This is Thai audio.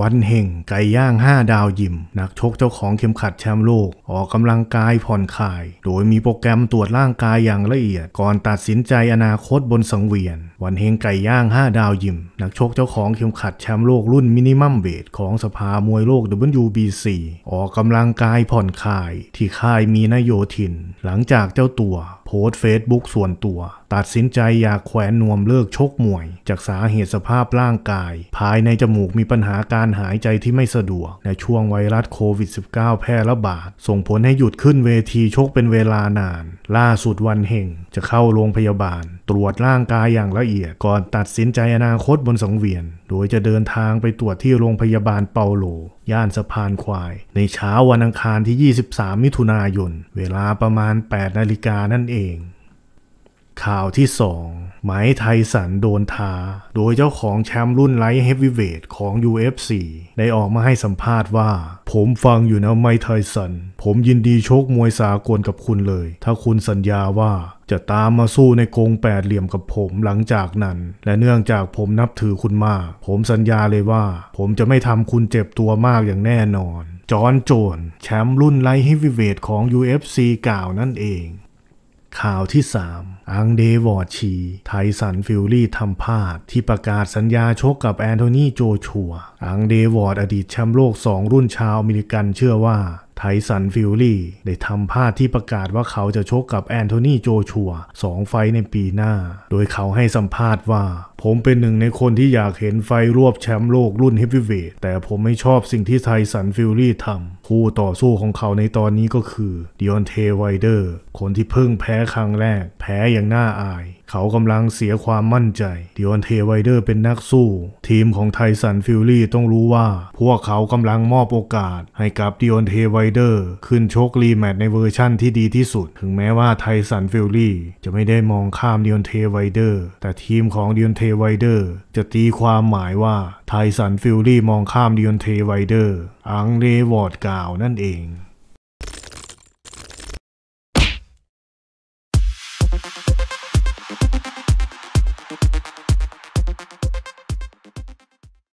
วันเฮงไก่ย่าง5ดาวยิม นักชกเจ้าของเข็มขัดแชมป์โลกออกกำลังกายผ่อนคลาย โดยมีโปรแกรมตรวจร่างกายอย่างละเอียด ก่อนตัดสินใจอนาคตบนสังเวียน วันเฮงไก่ย่าง5ดาวยิมนักชกเจ้าของเข็มขัดแชมป์โลกรุ่นมินิมัมเบทของสภามวยโลก WBC ออกกำลังกายผ่อนคลาย ที่ค่ายมีนโยทิน หลังจากเจ้าตัวโพสเฟซบุ๊กส่วนตัวตัดสินใจอยากแขวนนวมเลิกชกมวยจากสาเหตุสภาพร่างกายภายในจมูกมีปัญหาการหายใจที่ไม่สะดวกในช่วงไวรัสโควิด -19 แพร่ระบาดส่งผลให้หยุดขึ้นเวทีชกเป็นเวลานานล่าสุดวันเฮงจะเข้าโรงพยาบาลตรวจร่างกายอย่างละเอียดก่อนตัดสินใจอนาคตบนสังเวียนโดยจะเดินทางไปตรวจที่โรงพยาบาลเปาโลย่านสะพานควายในเช้าวันอังคารที่23มิถุนายนเวลาประมาณ8นาฬิกานั่นเองข่าวที่ 2ไหมไทสันโดนทาโดยเจ้าของแชมป์รุ่นไลท์เฮฟวีเวทของ UFC ได้ออกมาให้สัมภาษณ์ว่า ผมฟังอยู่นะไมไทสัน ผมยินดีโชคมวยสากลกับคุณเลย ถ้าคุณสัญญาว่าจะตามมาสู้ในกรงแปดเหลี่ยมกับผมหลังจากนั้น และเนื่องจากผมนับถือคุณมาก ผมสัญญาเลยว่า ผมจะไม่ทำคุณเจ็บตัวมากอย่างแน่นอนจอ์นโจนแชมป์รุ่นไลท์เฮฟวีเวทของ UFC กล่าวนั่นเองข่าวที่3อังเดวอร์ชี ไทสันฟิลลี่ทำพลาดที่ประกาศสัญญาชกกับแอนโทนีโจชัว อังเดวอร์ดอดีตแชมป์โลก2รุ่นชาวอเมริกันเชื่อว่า ไทสันฟิลลี่ ได้ทำพลาดที่ประกาศว่าเขาจะชกกับแอนโทนีโจชัวสองไฟในปีหน้า โดยเขาให้สัมภาษณ์ว่าผมเป็นหนึ่งในคนที่อยากเห็นไฟรวบแชมป์โลกรุ่นเฮฟวีเวทแต่ผมไม่ชอบสิ่งที่ไทสันฟิลลี่ทำคู่ต่อสู้ของเขาในตอนนี้ก็คือดิออนเทไวเดอร์ คนที่เพิ่งแพ้ครั้งแรก แพ้อย่างน่าอายเขากำลังเสียความมั่นใจดิออนเทไวเดอร์เป็นนักสู้ทีมของไทสันฟิลลี่ต้องรู้ว่าพวกเขากำลังมอบโอกาสให้กับดิออนเทไวเดอร์ขึ้นชกรีแมตช์ในเวอร์ชั่นที่ดีที่สุด ถึงแม้ว่าไทสันฟิลลี่จะไม่ได้มองข้ามดิออนเทไวเดอร์แต่ทีมของดิออนเทไวเดอร์จะตีความหมายว่าไทสันฟิลลี่มองข้ามดิออนเทไวเดอร์อังเรวอร์ดกล่าวนั่นเอง